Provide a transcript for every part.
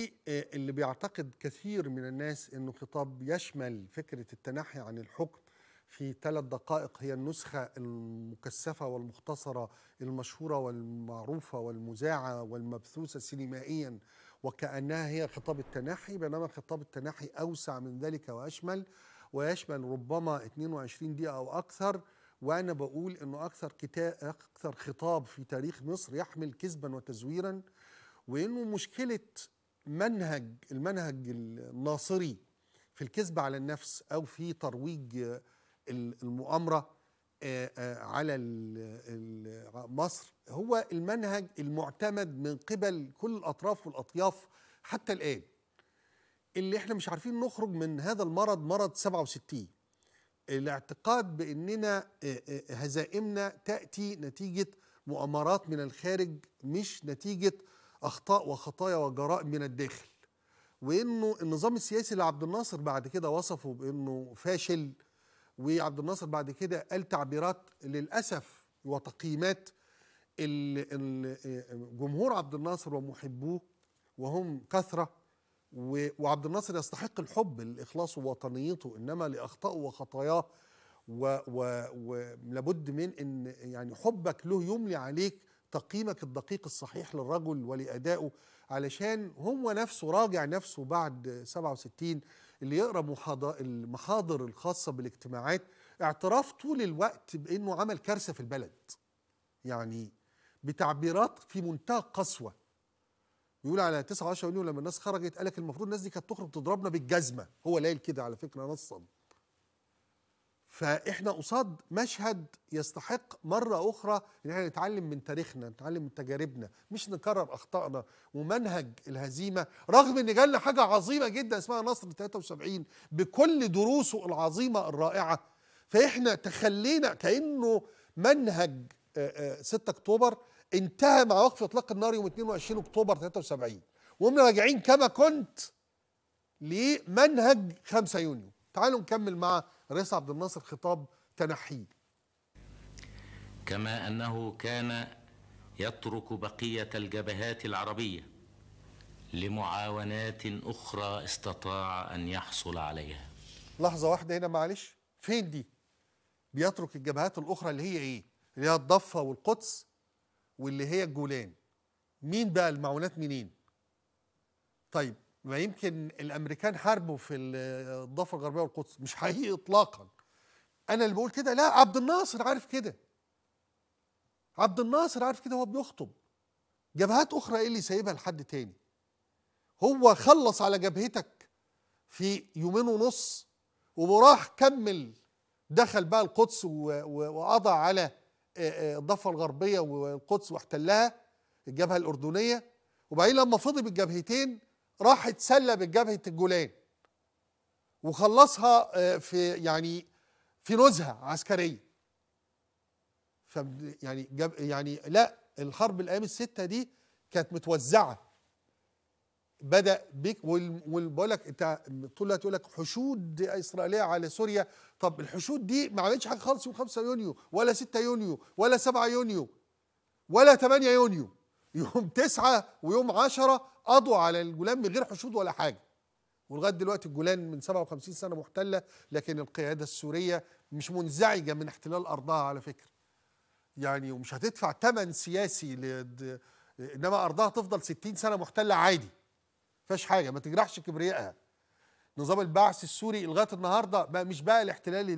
إيه، اللي بيعتقد كثير من الناس انه خطاب يشمل فكره التنحي عن الحكم في ثلاث دقائق هي النسخه المكثفه والمختصره المشهوره والمعروفه والمذاعه والمبثوثه سينمائيا وكانها هي خطاب التنحي بينما خطاب التنحي اوسع من ذلك واشمل ويشمل ربما 22 دقيقه او اكثر وانا بقول انه اكثر كتاب اكثر خطاب في تاريخ مصر يحمل كذبا وتزويرا وانه مشكله منهج المنهج الناصري في الكذب على النفس او في ترويج المؤامره على مصر هو المنهج المعتمد من قبل كل الاطراف والاطياف حتى الان اللي احنا مش عارفين نخرج من هذا المرض مرض 67 الاعتقاد باننا هزائمنا تاتي نتيجه مؤامرات من الخارج مش نتيجه اخطاء وخطايا وجرائم من الداخل وانه النظام السياسي اللي عبد الناصر بعد كده وصفه بانه فاشل وعبد الناصر بعد كده قال تعبيرات للاسف وتقييمات جمهور عبد الناصر ومحبوه وهم كثره وعبد الناصر يستحق الحب لاخلاصه ووطنيته انما لاخطائه وخطاياه ولابد من ان يعني حبك له يملي عليك تقييمك الدقيق الصحيح للرجل ولأدائه علشان هو نفسه راجع نفسه بعد 67 اللي يقرأ المحاضر الخاصة بالاجتماعات اعتراف طول الوقت بأنه عمل كارثة في البلد يعني بتعبيرات في منتهى القسوة يقول على 19 يونيو لما الناس خرجت قال لك المفروض الناس دي كانت تخرج تضربنا بالجزمة هو قايل كده على فكرة نصا فاحنا قصاد مشهد يستحق مره اخرى ان احنا نتعلم من تاريخنا نتعلم من تجاربنا مش نكرر اخطائنا ومنهج الهزيمه رغم ان جالنا حاجه عظيمه جدا اسمها نصر 73 بكل دروسه العظيمه الرائعه فاحنا تخلينا كانه منهج 6 آه، آه، اكتوبر انتهى مع وقف اطلاق النار يوم 22 اكتوبر 73 وقمنا راجعين كما كنت لمنهج 5 يونيو تعالوا نكمل مع رئيس عبد الناصر خطاب تنحيه كما أنه كان يترك بقية الجبهات العربية لمعاونات أخرى استطاع أن يحصل عليها لحظة واحدة هنا معلش فين دي؟ بيترك الجبهات الأخرى اللي هي إيه؟ اللي هي الضفة والقدس واللي هي الجولان مين بقى المعونات منين؟ طيب ما يمكن الامريكان حاربوا في الضفه الغربيه والقدس مش حقيقي اطلاقا انا اللي بقول كده لا عبد الناصر عارف كده عبد الناصر عارف كده هو بيخطب جبهات اخرى ايه اللي سايبها لحد تاني هو خلص على جبهتك في يومين ونص وراح كمل دخل بقى القدس وقضى على الضفه الغربيه والقدس واحتلها الجبهه الاردنيه وبعدين لما فضي بالجبهتين راح اتسلى بجبهه الجولان وخلصها آه، في يعني في نزهه عسكريه ف يعني جب يعني لا الحرب الايام السته دي كانت متوزعه بدا بك وبقول لك انت طول الوقت يقول لك حشود اسرائيليه على سوريا طب الحشود دي ما عملتش حاجه خالص يوم 5 يونيو ولا 6 يونيو ولا 7 يونيو ولا 8 يونيو يوم تسعة ويوم عشرة قضوا على الجولان من غير حشود ولا حاجة ولغاية دلوقتي الجولان من 57 سنة محتلة لكن القيادة السورية مش منزعجة من احتلال أرضها على فكرة يعني ومش هتدفع ثمن سياسي لد... إنما أرضها تفضل 60 سنة محتلة عادي فيهاش حاجة ما تجرحش كبريائها نظام البعث السوري لغاية النهاردة بقى مش بقى الاحتلال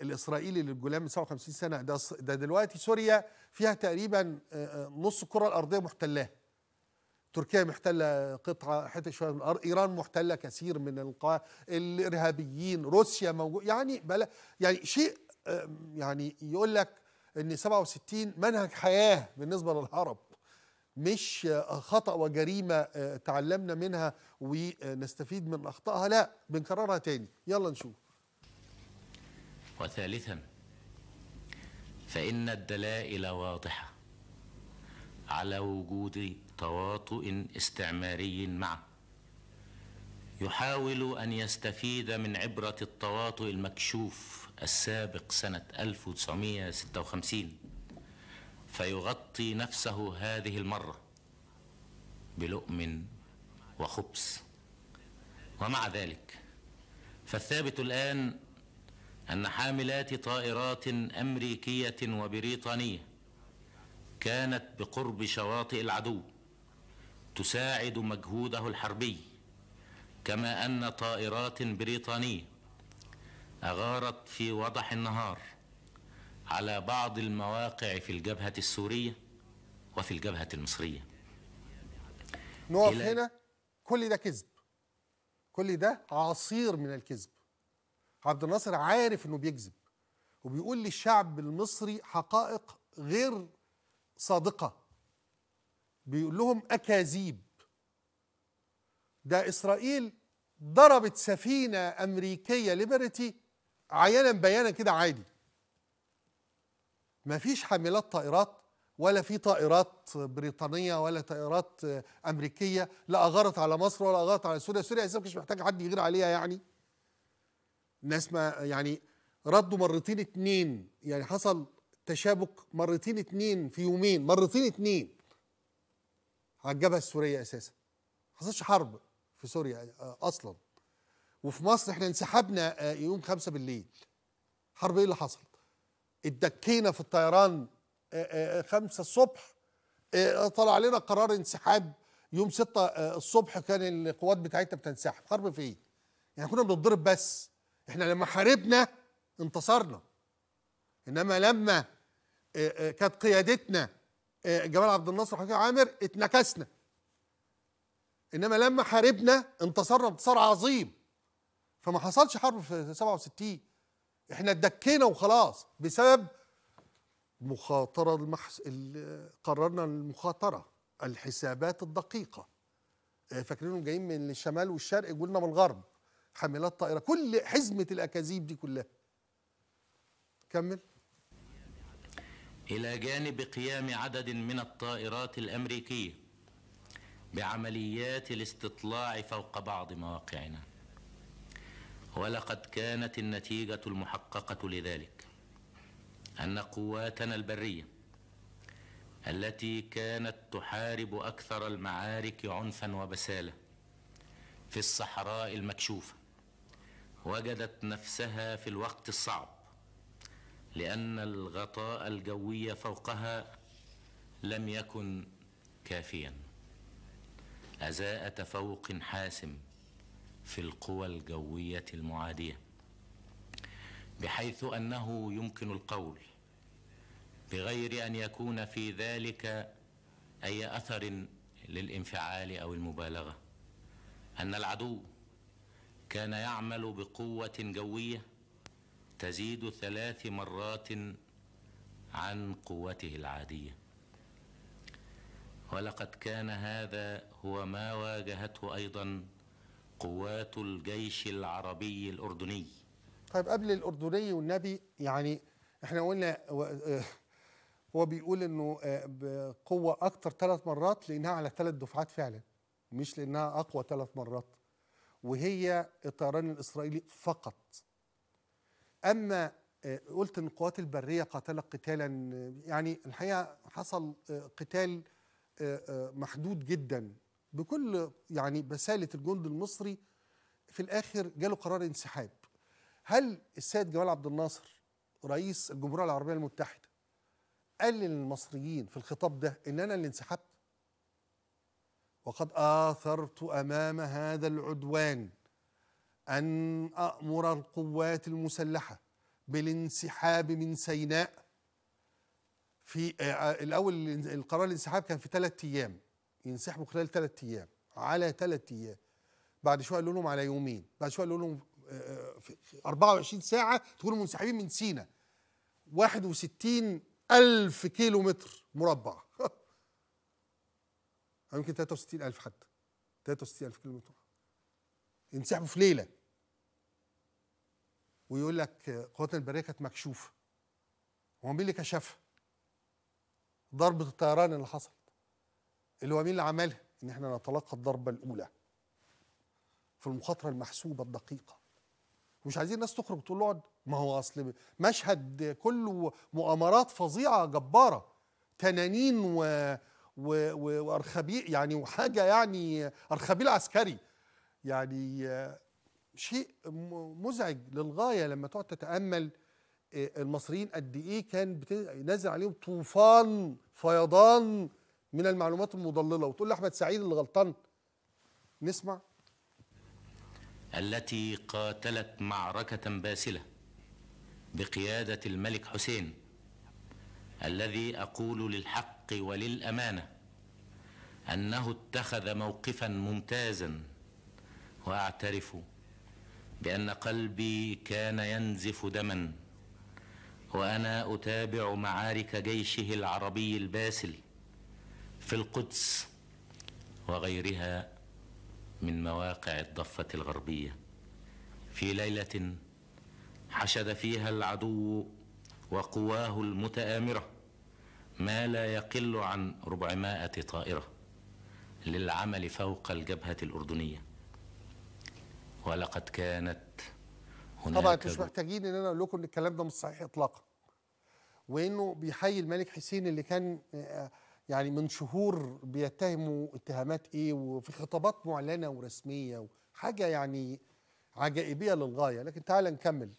الاسرائيلي للجولان من 57 سنه ده ده دلوقتي سوريا فيها تقريبا نص الكره الارضيه محتلاه تركيا محتله قطعه حته شويه من الارض ايران محتله كثير من القا... الارهابيين روسيا موجود يعني بلا يعني شيء يعني يقول لك ان 67 منهج حياه بالنسبه للعرب مش خطا وجريمه تعلمنا منها ونستفيد من اخطائها لا بنكررها تاني يلا نشوف وثالثا فإن الدلائل واضحة على وجود تواطؤ استعماري معه يحاول أن يستفيد من عبرة التواطؤ المكشوف السابق سنة 1956 فيغطي نفسه هذه المرة بلؤم وخبز ومع ذلك فالثابت الآن أن حاملات طائرات أمريكية وبريطانية كانت بقرب شواطئ العدو تساعد مجهوده الحربي كما أن طائرات بريطانية أغارت في وضح النهار على بعض المواقع في الجبهة السورية وفي الجبهة المصرية نقف هنا كل ده كذب كل ده عصير من الكذب عبد الناصر عارف انه بيكذب وبيقول للشعب المصري حقائق غير صادقه بيقول لهم اكاذيب ده اسرائيل ضربت سفينه امريكيه ليبرتي عيانا بيانا كده عادي مفيش حاملات طائرات ولا في طائرات بريطانيه ولا طائرات امريكيه لا اغارت على مصر ولا اغارت على سوريا سوريا اساسا مش محتاج حد يغير عليها يعني الناس ما يعني ردوا مرتين اتنين يعني حصل تشابك مرتين اتنين في يومين مرتين اتنين على الجبهه السوريه اساسا ما حصلش حرب في سوريا آه، اصلا وفي مصر احنا انسحبنا آه، يوم خمسة بالليل حرب ايه اللي حصل اتدكينا في الطيران آه، خمسة الصبح طلع لنا قرار انسحاب يوم ستة الصبح كان القوات بتاعتنا بتنسحب حرب في ايه يعني كنا بنتضرب بس احنا لما حاربنا انتصرنا انما لما آه، آه، كانت قيادتنا آه، جمال عبد الناصر وحكيم عامر اتنكسنا انما لما حاربنا انتصرنا انتصار عظيم فما حصلش حرب في 67 احنا اتدكينا وخلاص بسبب مخاطرة المحس... قررنا المخاطرة الحسابات الدقيقة فاكرينهم جايين من الشمال والشرق يقولنا من الغرب حاملات طائره كل حزمه الاكاذيب دي كلها كمل الى جانب قيام عدد من الطائرات الامريكيه بعمليات الاستطلاع فوق بعض مواقعنا ولقد كانت النتيجه المحققه لذلك ان قواتنا البريه التي كانت تحارب اكثر المعارك عنفا وبساله في الصحراء المكشوفه وجدت نفسها في الوقت الصعب لأن الغطاء الجوي فوقها لم يكن كافيا أزاء تفوق حاسم في القوى الجوية المعادية بحيث أنه يمكن القول بغير أن يكون في ذلك أي أثر للانفعال أو المبالغة أن العدو كان يعمل بقوة جوية تزيد ثلاث مرات عن قوته العادية ولقد كان هذا هو ما واجهته أيضا قوات الجيش العربي الأردني طيب قبل الأردني والنبي يعني احنا قلنا آه، هو بيقول انه آه، بقوة اكتر ثلاث مرات لانها على ثلاث دفعات فعلا مش لانها اقوى ثلاث مرات وهي الطيران الإسرائيلي فقط أما آه، قلت ان القوات البريه قاتلت قتالا يعني الحقيقه حصل آه، قتال آه، محدود جدا بكل يعني بساله الجند المصري في الاخر جاله قرار انسحاب هل السيد جمال عبد الناصر رئيس الجمهوريه العربيه المتحده قال للمصريين في الخطاب ده ان انا اللي انسحبت وقد آثرت أمام هذا العدوان أن أأمر القوات المسلحة بالانسحاب من سيناء في الأول القرار الانسحاب كان في ثلاثة أيام ينسحبوا خلال ثلاثة أيام على ثلاثة أيام بعد شوية قالوا لهم على يومين بعد شوية قالوا لهم 24 آه، ساعة تكونوا منسحبين من سينا 61 ألف كيلو متر مربع او يمكن 63000 حتى 63000 كيلو متر ينسحبوا في ليله ويقول لك قواتنا البريه كانت مكشوفه هو مين اللي كشفها؟ ضربه الطيران اللي حصلت اللي هو مين اللي عملها؟ ان احنا نتلقى الضربه الاولى في المخاطره المحسوبه الدقيقه مش عايزين الناس تخرج تقول اقعد ما هو اصل مشهد كله مؤامرات فظيعه جباره تنانين و وارخبيل يعني وحاجه يعني ارخبيل عسكري يعني شيء مزعج للغايه لما تقعد تتامل آه، المصريين قد ايه كان نازل عليهم طوفان فيضان من المعلومات المضلله وتقول لاحمد سعيد اللي غلطان نسمع التي قاتلت معركه باسله بقياده الملك حسين الذي اقول للحق وللامانه انه اتخذ موقفا ممتازا واعترف بان قلبي كان ينزف دما وانا اتابع معارك جيشه العربي الباسل في القدس وغيرها من مواقع الضفه الغربيه في ليله حشد فيها العدو وقواه المتآمرة ما لا يقل عن 400 طائرة للعمل فوق الجبهة الأردنية ولقد كانت هناك طبعا مش محتاجين ان انا اقول لكم ان الكلام ده مش صحيح اطلاقا وانه بيحيي الملك حسين اللي كان آه، يعني من شهور بيتهموا اتهامات ايه وفي خطابات معلنه ورسميه وحاجه يعني عجائبيه للغايه لكن تعال نكمل